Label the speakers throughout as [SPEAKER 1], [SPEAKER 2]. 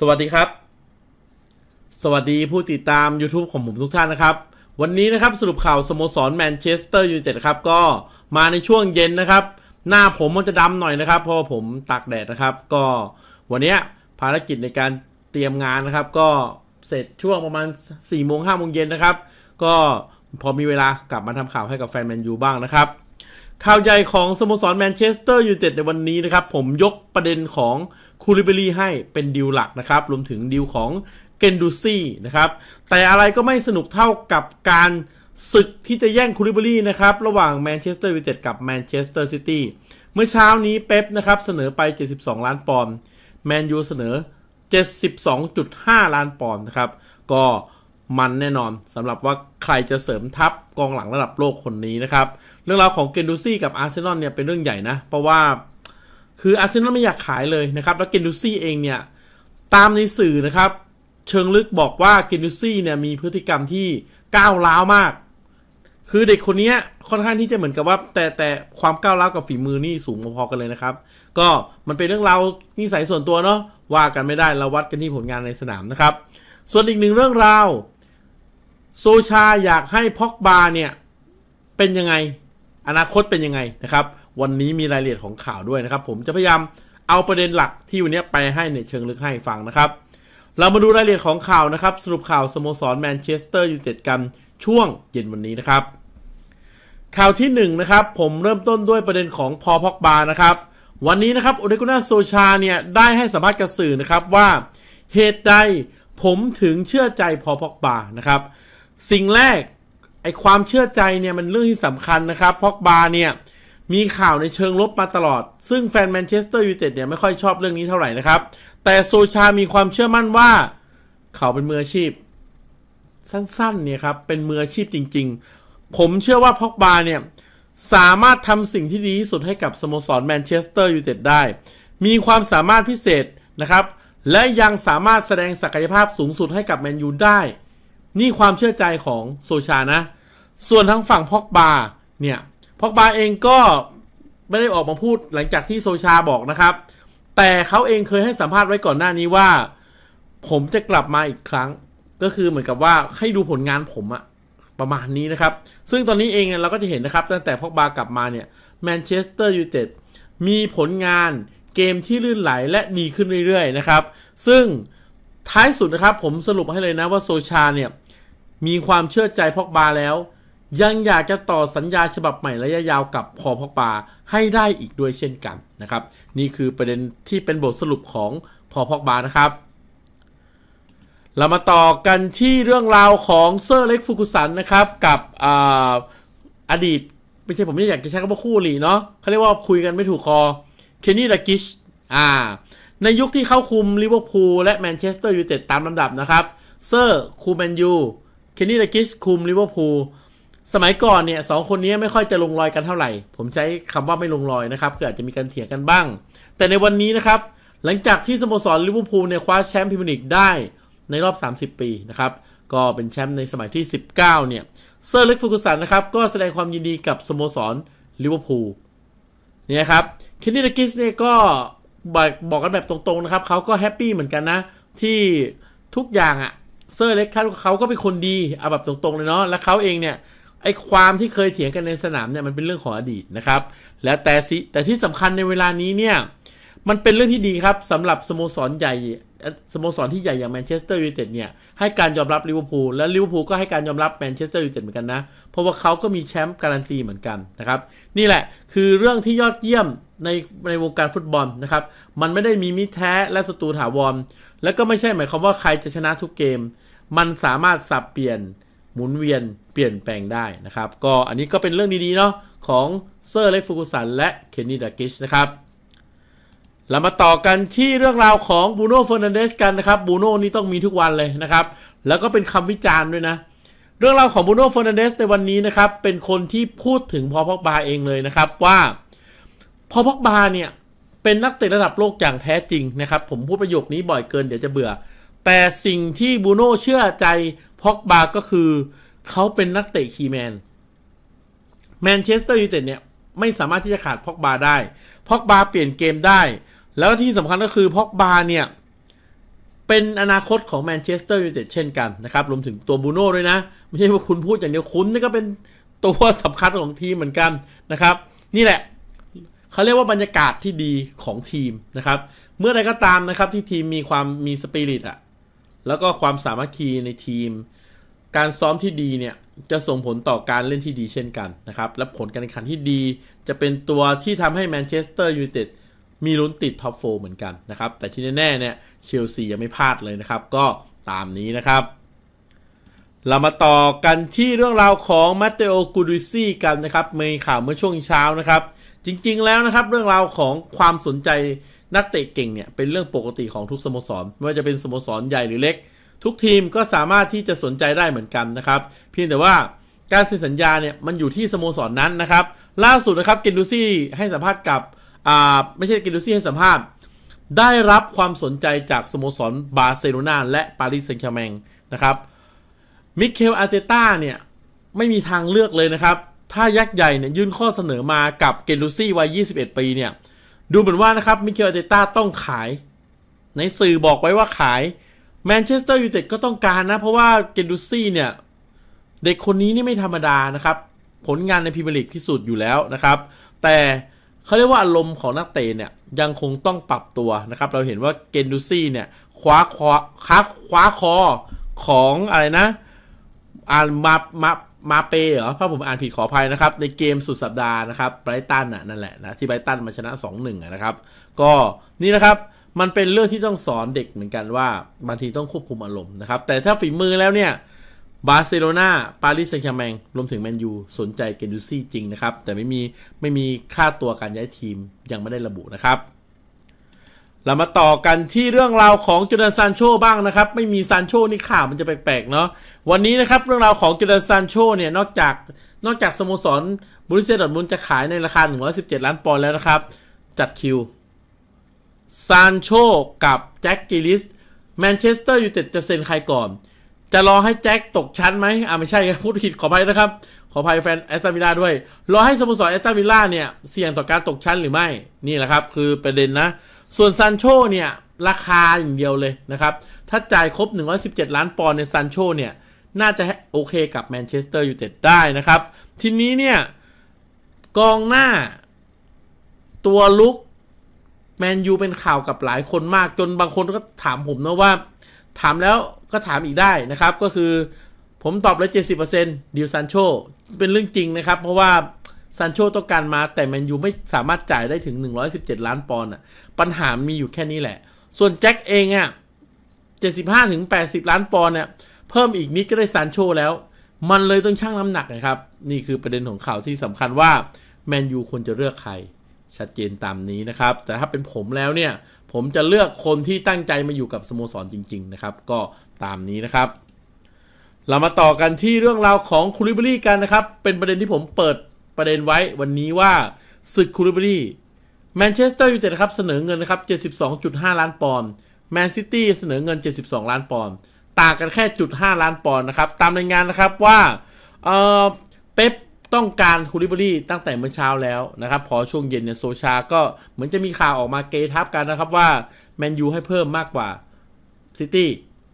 [SPEAKER 1] สวัสดีครับ สวัสดีผู้ติดตาม YouTube ของผมทุกท่านนะครับ วันนี้นะครับสรุปข่าวสโมสรแมนเชสเตอร์ยูไนเต็ดครับก็มาในช่วงเย็นนะครับ หน้าผมมันจะดำหน่อยนะครับ เพราะว่าผมตากแดดนะครับ ก็วันนี้ภารกิจในการเตรียมงานนะครับ ก็เสร็จช่วงประมาณ4ี่โมงห้าโมงเย็นนะครับ ก็พอมีเวลากลับมาทำข่าวให้กับแฟนแมนยูบ้างนะครับข่าวใหญ่ของสโมสรแมนเชสเตอร์ยูไนเต็ดในวันนี้นะครับผมยกประเด็นของคูริเบรีให้เป็นดิวหลักนะครับ รวมถึงดิวของเกนดูซี่นะครับ แต่อะไรก็ไม่สนุกเท่ากับการศึกที่จะแย่งคูริเบรีนะครับ ระหว่างแมนเชสเตอร์ยูไนเต็ดกับแมนเชสเตอร์ซิตี้เมื่อเช้านี้เป๊ปนะครับเสนอไป 72 ล้านปอนด์แมนยูเสนอ 72.5 ล้านปอนด์นะครับ ก็มันแน่นอนสำหรับว่าใครจะเสริมทัพกองหลังระดับโลกคนนี้นะครับ เรื่องราวของเกนดูซี่กับอาร์เซนอลเนี่ยเป็นเรื่องใหญ่นะเพราะว่าคืออาร์เซนอลไม่อยากขายเลยนะครับแล้วเกนดูซี่เองเนี่ยตามในสื่อนะครับ เชิงลึกบอกว่าเกนดูซี่เนี่ยมีพฤติกรรมที่ก้าวร้าวมาก คือเด็กคนนี้ค่อนข้างที่จะเหมือนกับว่า แต่แต่ความก้าวร้าวกับฝีมือนี่สูงพอๆกันเลยนะครับ ก็มันเป็นเรื่องราวนิสัยส่วนตัวเนาะว่ากันไม่ได้เราวัดกันที่ผลงานในสนามนะครับ ส่วนอีกหนึ่งเรื่องราวโซชาอยากให้พอกบาเนี่ยเป็นยังไงอนาคตเป็นยังไงนะครับวันนี้มีรายละเอียดของข่าวด้วยนะครับ ผมจะพยายามเอาประเด็นหลักที่วันนี้ไปให้ในเชิงลึกให้ฟังนะครับ เรามาดูรายละเอียดของข่าวนะครับ สรุปข่าวสโมสรแมนเชสเตอร์ยูไนเต็ดกันช่วงเย็นวันนี้นะครับ ข่าวที่1นนะครับผมเริ่มต้นด้วยประเด็นของพอพอกบานะครับ วันนี้นะครับโอเดกุนาโซชาเนี่ยได้ให้สัมภาษณ์กับสื่อนะครับว่าเหตุใดผมถึงเชื่อใจพอพอกบานะครับ สิ่งแรกไอความเชื่อใจเนี่ยมันเรื่องที่สำคัญนะครับพอกบาเนี่ย มีข่าวในเชิงลบมาตลอด ซึ่งแฟนแมนเชสเตอร์ยูไนเต็ดเนี่ยไม่ค่อยชอบเรื่องนี้เท่าไหร่นะครับ แต่โซชามีความเชื่อมั่นว่า เขาเป็นมืออาชีพ สั้นๆเนี่ยครับเป็นมืออาชีพจริงๆ ผมเชื่อว่าพอกบาเนี่ย สามารถทำสิ่งที่ดีที่สุดให้กับสโมสรแมนเชสเตอร์ยูไนเต็ดได้ มีความสามารถพิเศษนะครับ และยังสามารถแสดงศักยภาพสูงสุดให้กับแมนยูได้ นี่ความเชื่อใจของโซชานะส่วนทางฝั่งพอกบาเนี่ยพอกบาเองก็ไม่ได้ออกมาพูดหลังจากที่โซชาบอกนะครับ แต่เขาเองเคยให้สัมภาษณ์ไว้ก่อนหน้านี้ว่า ผมจะกลับมาอีกครั้ง ก็คือเหมือนกับว่าให้ดูผลงานผมอะประมาณนี้นะครับ ซึ่งตอนนี้เองเราก็จะเห็นนะครับ ตั้งแต่พอกบากลับมาเนี่ยแมนเชสเตอร์ยูไนเต็ดมีผลงานเกมที่ลื่นไหลและดีขึ้นเรื่อยๆนะครับ ซึ่งท้ายสุดนะครับ ผมสรุปให้เลยนะว่าโซชาเนี่ยมีความเชื่อใจพอกบาแล้วยังอยากจะต่อสัญญาฉบับใหม่ระยะยาวกับพอพอกปาให้ได้อีกด้วยเช่นกันนะครับนี่คือประเด็นที่เป็นบทสรุปของพอพอกปานะครับ เรามาต่อกันที่เรื่องราวของเซอร์เล็กฟุกุสันนะครับ กับออดีต ไม่ใช่ผมไม่อยากจะใช้คำว่าคู่หลีเนาะเขาเรียกว่าคุยกันไม่ถูกคอเคนนี่ดากิชอ่า ในยุคที่เข้าคุมลิเวอร์พูลและแมนเชสเตอร์ยูไนเต็ดตามลำดับนะครับเซอร์คูแมนยูเคนนี่ดากิชคุมลิเวอร์พูลสมัยก่อนเนี่ยสองคนนี้ไม่ค่อยจะลงรอยกันเท่าไหร่ ผมใช้คำว่าไม่ลงรอยนะครับ คืออาจจะมีการเถียงกันบ้าง แต่ในวันนี้นะครับ หลังจากที่สโมสรลิเวอร์พูลเนี่ยคว้าแชมป์พรีเมียร์ลีกได้ในรอบ 30 ปีนะครับ ก็เป็นแชมป์ในสมัยที่ 19เนี่ยเซอร์เล็กฟูกุสันนะครับ ก็แสดงความยินดีกับสโมสรลิเวอร์พูลเนี่ยครับเคนนี่กิสเนี่ยก็บอกกันแบบตรงๆนะครับเขาก็แฮปปี้เหมือนกันนะที่ทุกอย่างอะเซอร์เล็กเขาเขาก็เป็นคนดีเอาแบบตรงๆเลยเนาะและเขาเองเนี่ยไอ้ความที่เคยเถียงกันในสนามเนี่ยมันเป็นเรื่องของอดีตนะครับและแต่สิแต่ที่สำคัญในเวลานี้เนี่ยมันเป็นเรื่องที่ดีครับสำหรับสโมสรใหญ่สโมสรที่ใหญ่อย่างแมนเชสเตอร์ยูไนเต็ดเนี่ยให้การยอมรับลิเวอร์พูลและลิเวอร์พูลก็ให้การยอมรับแมนเชสเตอร์ยูไนเต็ดเหมือนกันนะเพราะว่าเขาก็มีแชมป์การันตีเหมือนกันนะครับ นี่แหละคือเรื่องที่ยอดเยี่ยมในในวงการฟุตบอลนะครับมันไม่ได้มีมิตรแท้และศัตรูถาวรและก็ไม่ใช่หมายความว่าใครจะชนะทุกเกม มันสามารถสับเปลี่ยนหมุนเวียนเปลี่ยนแปลงได้นะครับก็อันนี้ก็เป็นเรื่องดีๆเนาะของเซอร์เล็กฟูกุสันและเคนนี่ดักกิชนะครับเรามาต่อกันที่เรื่องราวของบูโน่เฟอร์นันเดสกันนะครับบูโน่นี่ต้องมีทุกวันเลยนะครับแล้วก็เป็นคำวิจารณ์ด้วยนะ เรื่องราวของบูโน่เฟอร์นันเดสในวันนี้นะครับเป็นคนที่พูดถึงพอพอกบาเองเลยนะครับว่าพอพอกบาเนี่ยเป็นนักเตะระดับโลกอย่างแท้จริงนะครับผมพูดประโยคนี้บ่อยเกินเดี๋ยวจะเบื่อแต่สิ่งที่บูโน่เชื่อใจพ็อกบาก็คือ เขาเป็นนักเตะคีแมนแมนเชสเตอร์ยูไนเต็ดเนี่ย ไม่สามารถที่จะขาดพ็อกบาได้พ็อกบาเปลี่ยนเกมได้ แล้วที่สำคัญก็คือพ็อกบาเนี่ย เป็นอนาคตของแมนเชสเตอร์ยูไนเต็ดเช่นกันนะครับ รวมถึงตัวบูโน่ด้วยนะ ไม่ใช่ว่าคุณพูดอย่างเดียวคุณนี่ก็เป็นตัวสำคัญของทีมเหมือนกันนะครับ นี่แหละเขาเรียกว่าบรรยากาศที่ดีของทีมนะครับ เมื่อใดก็ตามนะครับที่ทีมมีความมีสปิริตอะแล้วก็ความสามัคคีในทีม การซ้อมที่ดีเนี่ย จะส่งผลต่อการเล่นที่ดีเช่นกันนะครับ และผลการแข่งขันที่ดี จะเป็นตัวที่ทำให้แมนเชสเตอร์ยูไนเต็ดมีลุ้นติดท็อปโฟเหมือนกันนะครับ แต่ที่แน่ ๆ เนี่ยเชลซียังไม่พลาดเลยนะครับ ก็ตามนี้นะครับ เรามาต่อกันที่เรื่องราวของมาเตโอ กูดิซี่กันนะครับมีข่าวเมื่อช่วงเช้านะครับจริงๆแล้วนะครับเรื่องราวของความสนใจนักเตะเก่งเนี่ยเป็นเรื่องปกติของทุกสโมสรไม่ว่าจะเป็นสโมสรใหญ่หรือเล็ก ทุกทีมก็สามารถที่จะสนใจได้เหมือนกันนะครับ เพียงแต่ว่าการเซ็นสัญญาเนี่ยมันอยู่ที่สโมสรนนั้นนะครับ ล่าสุดนะครับเกนดูซี่ให้สัมภาษณ์กับอ่าไม่ใช่เกนดูซี่ให้สัมภาษณ์ได้รับความสนใจจากสโมสรบาร์เซโลนาและปารีสแซงต์แชร์แมงนะครับมิเกลอาร์เตต้าเนี่ยไม่มีทางเลือกเลยนะครับถ้ายักษ์ใหญ่เนี่ยยื่นข้อเสนอมากับเกนดูซี่วัย21ปีเนี่ยดูเหมือนว่านะครับมิเกลอาเตต้าต้องขาย ในสื่อบอกไว้ว่าขายแมนเชสเตอร์ยูไนเต็ดก็ต้องการนะ เพราะว่าเกนดูซี่เนี่ย เด็กคนนี้นี่ไม่ธรรมดานะครับ ผลงานในพรีเมียร์ลีกที่สุดอยู่แล้วนะครับ แต่เขาเรียกว่าอารมณ์ของนักเตะเนี่ยยังคงต้องปรับตัวนะครับ เราเห็นว่าเกนดูซี่เนี่ยคว้าคอคว้าคว้าคอของอะไรนะอ่านมามามาเปเหรอถ้าผมอ่านผิดขออภัยนะครับ ในเกมสุดสัปดาห์นะครับ ไบรตันน่ะนั่นแหละนะ ที่ไบรตันมาชนะ 2-1 นะครับ ก็นี่นะครับ มันเป็นเรื่องที่ต้องสอนเด็กเหมือนกันว่าบางทีต้องควบคุมอารมณ์นะครับ แต่ถ้าฝีมือแล้วเนี่ย บาร์เซโลนาปารีสแซงต์แชร์แมงรวมถึงแมนยู สนใจเกนดูซี่จริงนะครับ แต่ไม่มี ไม่มีค่าตัวการย้ายทีมยังไม่ได้ระบุนะครับเรามาต่อกันที่เรื่องราวของจูดานซานโชบ้างนะครับ ไม่มีซานโชนี่ข่าวมันจะแปลกๆเนาะวันนี้นะครับเรื่องราวของจูดานซานโชเนี่ย นอกจาก นอกจาก สโมสรบริเซดอ์มุนจะขายในราคา117 ล้านปอนด์แล้วนะครับ จัดคิวซานโชกับแจ็คกิลิสแมนเชสเตอร์ยูไนเต็ดจะเซ็นใครก่อน จะรอให้แจ็คตกชั้นไหมอ่าไม่ใช่พูดผิดขออภัยนะครับขออภัยแฟนแอสตันวิลล่าด้วย รอให้สโมสรแอสตันวิลล่าเนี่ยเสี่ยงต่อการตกชั้นหรือไม่นี่แหละครับ คือประเด็นนะส่วนซันโชเนี่ย ราคาอย่างเดียวเลยนะครับ ถ้าจ่ายครบ 117 ล้านปอนด์ในซันโชเนี่ย น่าจะโอเคกับแมนเชสเตอร์ยูไนเต็ดได้นะครับ ทีนี้เนี่ยกองหน้าตัวลุกแมนยูเป็นข่าวกับหลายคนมากจนบางคนก็ถามผมนะว่า ถามแล้วก็ถามอีกได้นะครับ ก็คือผมตอบเลย70%ดิวซันโชเป็นเรื่องจริงนะครับ เพราะว่าซานโชต้องการมาแต่แมนยูไม่สามารถจ่ายได้ถึง 117 ล้านปอนด์อ่ะปัญหามีอยู่แค่นี้แหละ ส่วนแจ็คเองอ่ะ75ถึง80 ล้านปอนด์เนี่ยเพิ่มอีกนิดก็ได้ซานโชแล้ว มันเลยต้องชั่งน้ำหนักนะครับ นี่คือประเด็นของข่าวที่สำคัญว่าแมนยูควรจะเลือกใคร ชัดเจนตามนี้นะครับ แต่ถ้าเป็นผมแล้วเนี่ย ผมจะเลือกคนที่ตั้งใจมาอยู่กับสโมสรจริงๆนะครับก็ตามนี้นะครับ เรามาต่อกันที่เรื่องราวของคุริบรีกันนะครับ เป็นประเด็นที่ผมเปิดประเด็นไว้วันนี้ว่าศึกคูลิบรีแมนเชสเตอร์ยูไนเต็ดครับเสนอเงินนะครับ72.5 ล้านปอนด์แมนซิตี้เสนอเงิน72 ล้านปอนด์ต่างกันแค่จุด5ล้านปอนด์นะครับตามรายงานนะครับว่าเออเป๊ปต้องการคูลิบรีตั้งแต่เมื่อเช้าแล้วนะครับ พอช่วงเย็นเนี่ยโซชาก็เหมือนจะมีข่าวออกมาเกทับกันนะครับว่า แมนยูให้เพิ่มมากกว่า ซิตี้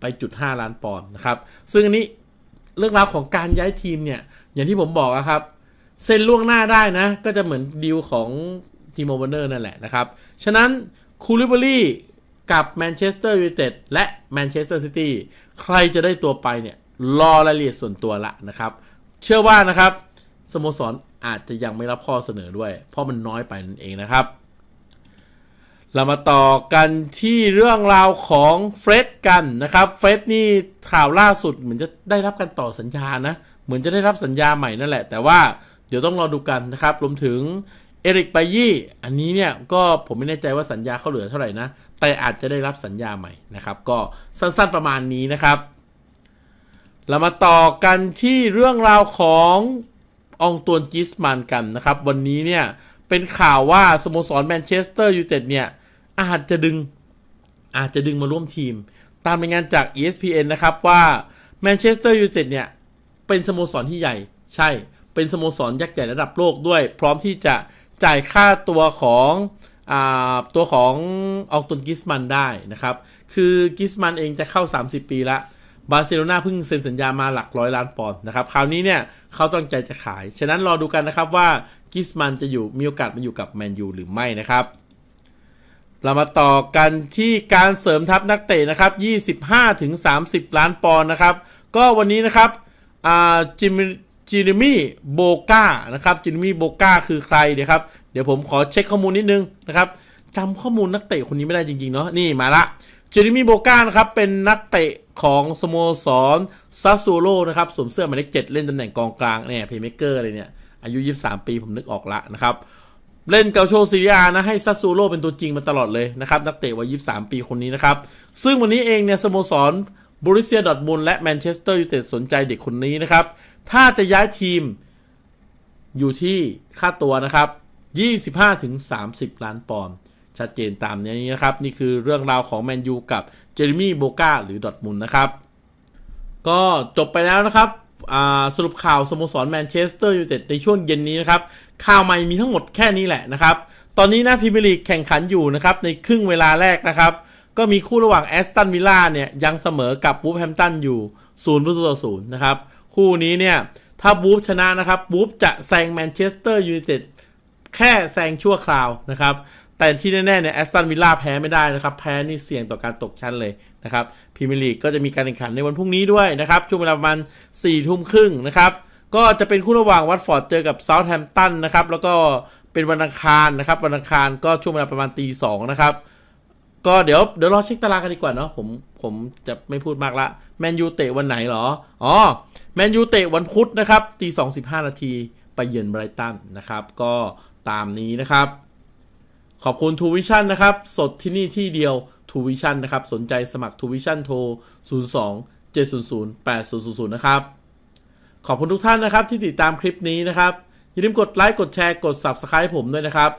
[SPEAKER 1] ไปจุด5ล้านปอนด์นะครับ ซึ่งอันนี้เรื่องราวของการย้ายทีมเนี่ยอย่างที่ผมบอกนะครับเซ็นล่วงหน้าได้นะ ก็จะเหมือนดีลของทีมโอเวอร์เนอร์นั่นแหละนะครับ ฉะนั้นคูลิบอรี่กับแมนเชสเตอร์ยูไนเต็ดและแมนเชสเตอร์ซิตี้ใครจะได้ตัวไปเนี่ยรอรายละเอียดส่วนตัวละนะครับ เชื่อว่านะครับ สโมสรอาจจะยังไม่รับข้อเสนอด้วย เพราะมันน้อยไปนั่นเองนะครับ เรามาต่อกันที่เรื่องราวของเฟร็ดกันนะครับ เฟร็ดนี่ข่าวล่าสุดเหมือนจะได้รับการต่อสัญญานะ เหมือนจะได้รับสัญญาใหม่นั่นแหละแต่ว่าเดี๋ยวต้องรอดูกันนะครับ รวมถึง เอริกไปยี่ อันนี้เนี่ย ก็ผมไม่แน่ใจว่าสัญญาเขาเหลือเท่าไหร่นะ แต่อาจจะได้รับสัญญาใหม่นะครับ ก็สั้นๆประมาณนี้นะครับ เรามาต่อกันที่เรื่องราวขององตวนกิสมานกันนะครับ วันนี้เนี่ย เป็นข่าวว่า สโมสรแมนเชสเตอร์ยูไนเต็ดเนี่ยอาจจะดึงอาจจะดึงมาร่วมทีม ตามรายงานจาก ESPN นะครับว่าแมนเชสเตอร์ยูไนเต็ดเนี่ยเป็นสโมสรที่ใหญ่ ใช่เป็นสโมสร ยักษ์ใหญ่ระดับโลกด้วยพร้อมที่จะจ่ายค่าตัวของตัวของ ออกตุนกิสมันได้นะครับ คือกิสมันเองจะเข้า 30 ปีละบาร์เซโลนาเพิ่งเซ็นสัญญามาหลักร้อยล้านปอนด์นะครับคราวนี้เนี่ย เขาตั้งใจจะขาย ฉะนั้นรอดูกันนะครับว่า กิสมันจะอยู่มีโอกาสมาอยู่กับแมนยูหรือไม่นะครับ เรามาต่อกันที่การเสริมทัพนักเตะนะครับ 25-30 ล้านปอนด์นะครับ ก็วันนี้นะครับจิมจินมี่โบกานะครับจินมี่โบกาคือใคร เดี๋ยวครับ เดี๋ยวผมขอเช็คข้อมูลนิดนึงนะครับ จำข้อมูลนักเตะคนนี้ไม่ได้จริงๆ เนาะ นี่มาละจินมี่โบกานะครับ เป็นนักเตะของ สโมสรซัสซูโรนะครับ สวมเสื้อหมายเลขเจ็ดเล่นตำแหน่งกองกลาง เนี่ย เพย์เมเกอร์ เลยเนี่ย อายุ 23 ปีผมนึกออกละนะครับ เล่นเกาโชซีรีอานะ ให้ซัสซูโร่เป็นตัวจริงมาตลอดเลยนะครับ นักเตะวัย23 ปีคนนี้นะครับ ซึ่งวันนี้เองเนี่ยสโมสรบริเซียดอทมูลและแมนเชสเตอร์ยูไนเต็ดสนใจเด็กคนนี้นะครับ ถ้าจะย้ายทีมอยู่ที่ค่าตัวนะครับ 25-30 ล้านปอนด์ชัดเจนตามนี้นะครับ นี่คือเรื่องราวของแมนยูกับเจอร์มี่โบกาหรือดอทมูลนะครับ ก็จบไปแล้วนะครับ สรุปข่าวสโมสรแมนเชสเตอร์ยูไนเต็ดในช่วงเย็นนี้นะครับ ข่าวใหม่มีทั้งหมดแค่นี้แหละนะครับ ตอนนี้นะพิมพลีกแข่งขันอยู่นะครับในครึ่งเวลาแรกนะครับก็มีคู่ระหว่างแอสตันวิลล่าเนี่ย ยังเสมอกับบูฟแฮมตันอยู่ศูนย์ประตูต่อศูนย์นะครับ คู่นี้เนี่ย ถ้าบูฟชนะนะครับบูฟจะแซงแมนเชสเตอร์ยูไนเต็ดแค่แซงชั่วคราวนะครับ แต่ที่แน่ๆเนี่ยแอสตันวิลล่าแพ้ไม่ได้นะครับ แพ้นี่เสี่ยงต่อการตกชั้นเลยนะครับพรีเมียร์ลีกก็จะมีการแข่งขันในวันพรุ่งนี้ด้วยนะครับ ช่วงเวลาประมาณ4ี่ทุ่มครึ่งนะครับ ก็จะเป็นคู่ระหว่างวัตฟอร์ดเจอกับเซาท์แฮมป์ตันนะครับแล้วก็เป็นวันอังคารนะครับวันอังคารก็ช่วงเวลาประมาณตีสองนะครับก็เดี๋ยวเดี๋ยวรอเช็คตารางกันดีกว่าเนาะผมผมจะไม่พูดมากละแมนยูเตะวันไหนหรออ๋อแมนยูเตะวันพุธนะครับตีสองสิบห้านาทีไปเยือนไบรตันนะครับ ก็ตามนี้นะครับ ขอบคุณทูวิชั่นนะครับ สดที่นี่ที่เดียวทูวิชั่นนะครับ สนใจสมัครทูวิชั่นโทร 02 700 8000 นะครับ ขอบคุณทุกท่านนะครับที่ติดตามคลิปนี้นะครับอย่าลืมกดไลค์กดแชร์กด Subscribe ผมด้วยนะครับ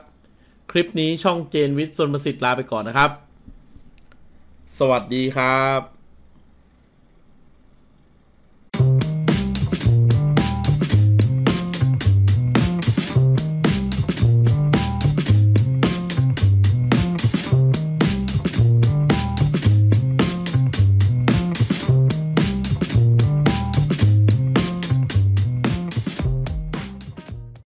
[SPEAKER 1] คลิปนี้ช่องเจนวิทย์ส่วนประสิทธิ์ลาไปก่อนนะครับสวัสดีครับ